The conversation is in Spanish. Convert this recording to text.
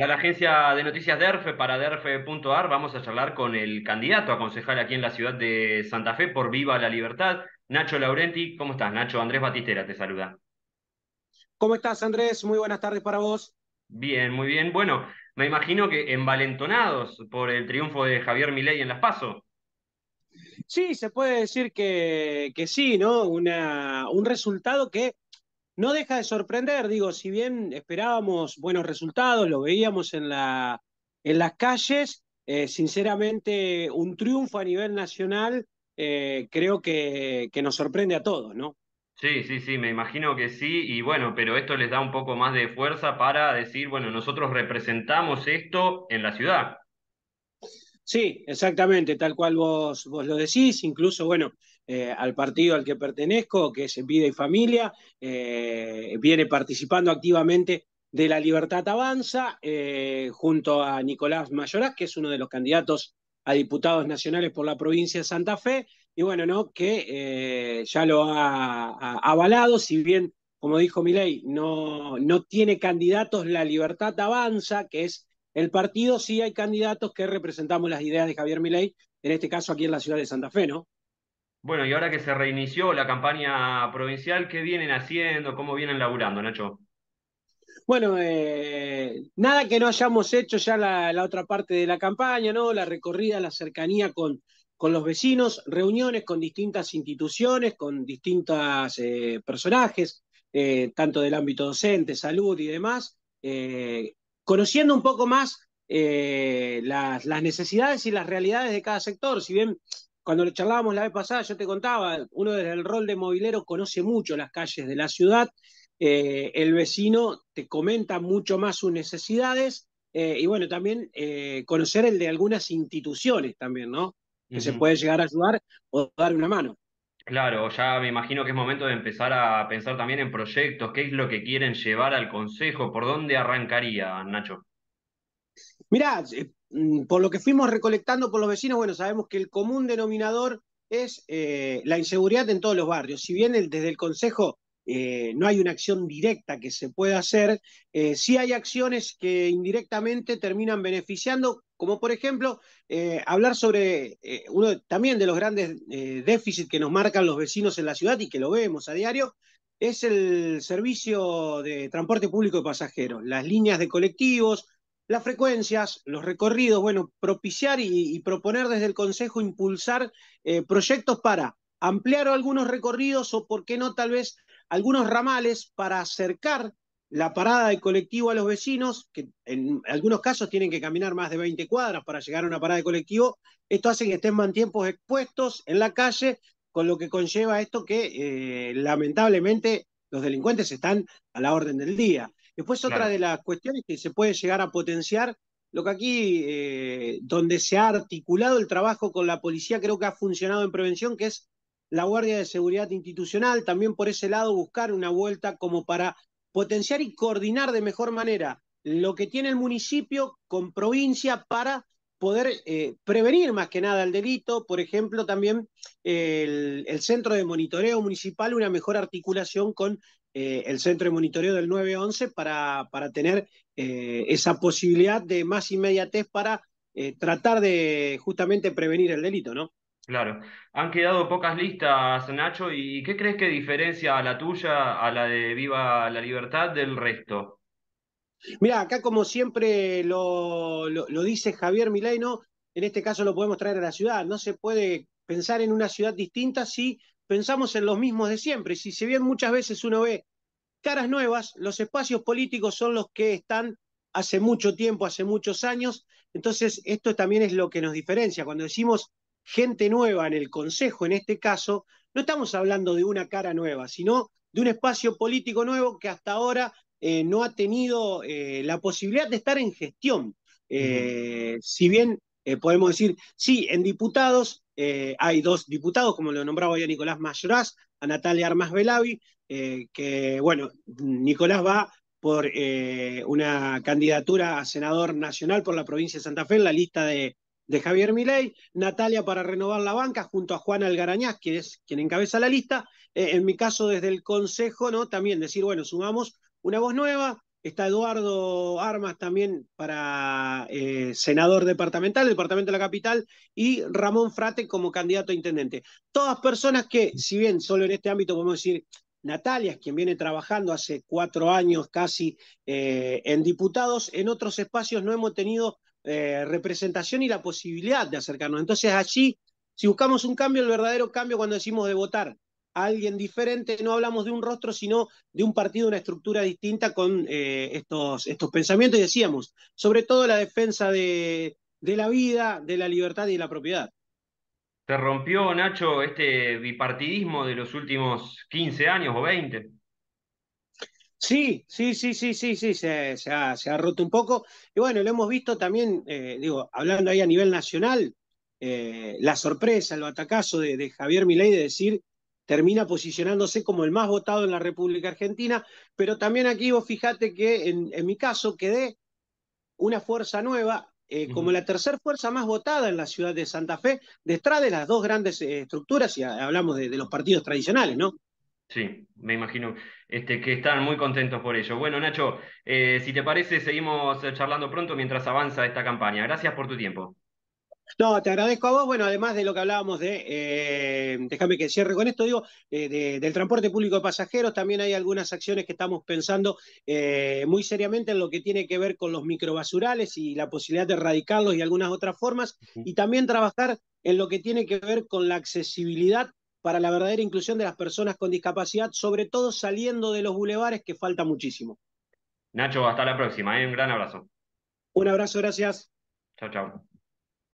Para la agencia de noticias DERFE, para DERFE.ar, vamos a charlar con el candidato a concejal aquí en la ciudad de Santa Fe por Viva la Libertad, Nacho Laurenti. ¿Cómo estás, Nacho? Andrés Batistera te saluda. ¿Cómo estás, Andrés? Muy buenas tardes para vos. Bien, muy bien. Bueno, me imagino que envalentonados por el triunfo de Javier Milei en Las Paso. Sí, se puede decir que, que sí, ¿no? un resultado que no deja de sorprender, digo, si bien esperábamos buenos resultados, lo veíamos en, la, en las calles, eh, sinceramente un triunfo a nivel nacional eh, creo que, que, nos sorprende a todos, ¿no? Sí, sí, sí, me imagino que sí, y bueno, pero esto les da un poco más de fuerza para decir, bueno, nosotros representamos esto en la ciudad. Sí, exactamente, tal cual vos, vos lo decís, incluso, bueno, eh, al partido al que pertenezco, que es Vida y Familia, eh, viene participando activamente de la Libertad Avanza, eh, junto a Nicolás Mayoraz, que es uno de los candidatos a diputados nacionales por la provincia de Santa Fe, y bueno, ¿no? que ya lo ha, avalado, si bien, como dijo Milei, no, no tiene candidatos la Libertad Avanza, que es el partido sí hay candidatos que representamos las ideas de Javier Milei, en este caso aquí en la ciudad de Santa Fe, ¿no? Bueno, y ahora que se reinició la campaña provincial, ¿qué vienen haciendo? ¿Cómo vienen laburando, Nacho? Bueno, eh, nada que no hayamos hecho ya la, otra parte de la campaña, ¿no? La recorrida, la cercanía con, con los vecinos, reuniones con distintas instituciones, con distintos eh, personajes, eh, tanto del ámbito docente, salud y demás conociendo un poco más eh, las, necesidades y las realidades de cada sector. Si bien cuando lo charlábamos la vez pasada, yo te contaba, uno desde el rol de movilero conoce mucho las calles de la ciudad, eh, el vecino te comenta mucho más sus necesidades eh, y bueno, también conocer el de algunas instituciones también, ¿no? Que se puede llegar a ayudar o dar una mano. Claro, ya me imagino que es momento de empezar a pensar también en proyectos, qué es lo que quieren llevar al consejo, por dónde arrancaría, Nacho. Mirá, eh, mm, por lo que fuimos recolectando por los vecinos, bueno, sabemos que el común denominador es eh, la inseguridad en todos los barrios. Si bien desde el Consejo eh, no hay una acción directa que se pueda hacer, sí hay acciones que indirectamente terminan beneficiando como por ejemplo eh, hablar sobre eh, uno también de los grandes eh, déficits que nos marcan los vecinos en la ciudad y que lo vemos a diario, es el servicio de transporte público de pasajeros, las líneas de colectivos, las frecuencias, los recorridos, bueno, propiciar y, y proponer desde el Consejo impulsar proyectos para ampliar algunos recorridos o, por qué no, tal vez algunos ramales para acercar la parada de colectivo a los vecinos, que en algunos casos tienen que caminar más de 20 cuadras para llegar a una parada de colectivo, esto hace que estén más tiempos expuestos en la calle, con lo que conlleva esto que eh, lamentablemente los delincuentes están a la orden del día. Después otra de las cuestiones que se puede llegar a potenciar, lo que aquí, eh, donde se ha articulado el trabajo con la policía, creo que ha funcionado en prevención, que es la Guardia de Seguridad Institucional, también por ese lado buscar una vuelta como para potenciar y coordinar de mejor manera lo que tiene el municipio con provincia para poder eh, prevenir más que nada el delito, por ejemplo, también eh, el, centro de monitoreo municipal, una mejor articulación con eh, el centro de monitoreo del 911 para, para tener esa posibilidad de más inmediatez para tratar de justamente prevenir el delito, ¿no? Claro. Han quedado pocas listas, Nacho, ¿y qué crees que diferencia a la tuya, a la de Viva la Libertad, del resto? Mira, acá como siempre lo, dice Javier Milei, en este caso lo podemos traer a la ciudad. No se puede pensar en una ciudad distinta si pensamos en los mismos de siempre. Si, si bien muchas veces uno ve caras nuevas, los espacios políticos son los que están hace mucho tiempo, hace muchos años. Entonces, esto también es lo que nos diferencia. Cuando decimos gente nueva en el Consejo, en este caso, no estamos hablando de una cara nueva, sino de un espacio político nuevo que hasta ahora eh, no ha tenido eh, la posibilidad de estar en gestión. Eh, si bien podemos decir, sí, en diputados hay dos diputados, como lo nombraba ya Nicolás Mayoraz, a Natalia Armas Belavi que bueno, Nicolás va por una candidatura a senador nacional por la provincia de Santa Fe en la lista de de Javier Milei, Natalia para renovar la banca junto a Juan Algarañaz, que es quien encabeza la lista. Eh, en mi caso, desde el Consejo, ¿no? También decir, bueno, sumamos una voz nueva. Está Eduardo Armas también para eh, senador departamental, departamento de la capital, y Ramón Frate como candidato a intendente. Todas personas que, si bien solo en este ámbito podemos decir Natalia, quien viene trabajando hace cuatro años casi eh, en diputados, en otros espacios no hemos tenido eh, representación y la posibilidad de acercarnos. Entonces allí, si buscamos un cambio, el verdadero cambio cuando decimos de votar a alguien diferente, no hablamos de un rostro, sino de un partido, una estructura distinta con eh, estos, estos pensamientos. Y decíamos, sobre todo la defensa de, la vida, de la libertad y de la propiedad. ¿Te rompió, Nacho, este bipartidismo de los últimos 15 años o 20? Sí, sí, sí, sí, sí, sí, se, ha, se ha, roto un poco. Y bueno, lo hemos visto también, eh, digo, hablando ahí a nivel nacional, eh, la sorpresa, el batacazo de, Javier Milei de decir termina posicionándose como el más votado en la República Argentina, pero también aquí vos fijate que en, mi caso quedé una fuerza nueva, eh, como la tercera fuerza más votada en la ciudad de Santa Fe, detrás de las dos grandes estructuras, y hablamos de, los partidos tradicionales, ¿no? Sí, me imagino este, que están muy contentos por ello. Bueno, Nacho, eh, si te parece, seguimos eh, charlando pronto mientras avanza esta campaña. Gracias por tu tiempo. No, te agradezco a vos. Bueno, además de lo que hablábamos de, eh, déjame que cierre con esto, digo, del transporte público de pasajeros, también hay algunas acciones que estamos pensando muy seriamente en lo que tiene que ver con los microbasurales y la posibilidad de erradicarlos y algunas otras formas, y también trabajar en lo que tiene que ver con la accesibilidad para la verdadera inclusión de las personas con discapacidad, sobre todo saliendo de los bulevares, que falta muchísimo. Nacho, hasta la próxima. ¿eh? Un gran abrazo. Un abrazo, gracias. Chao, chao.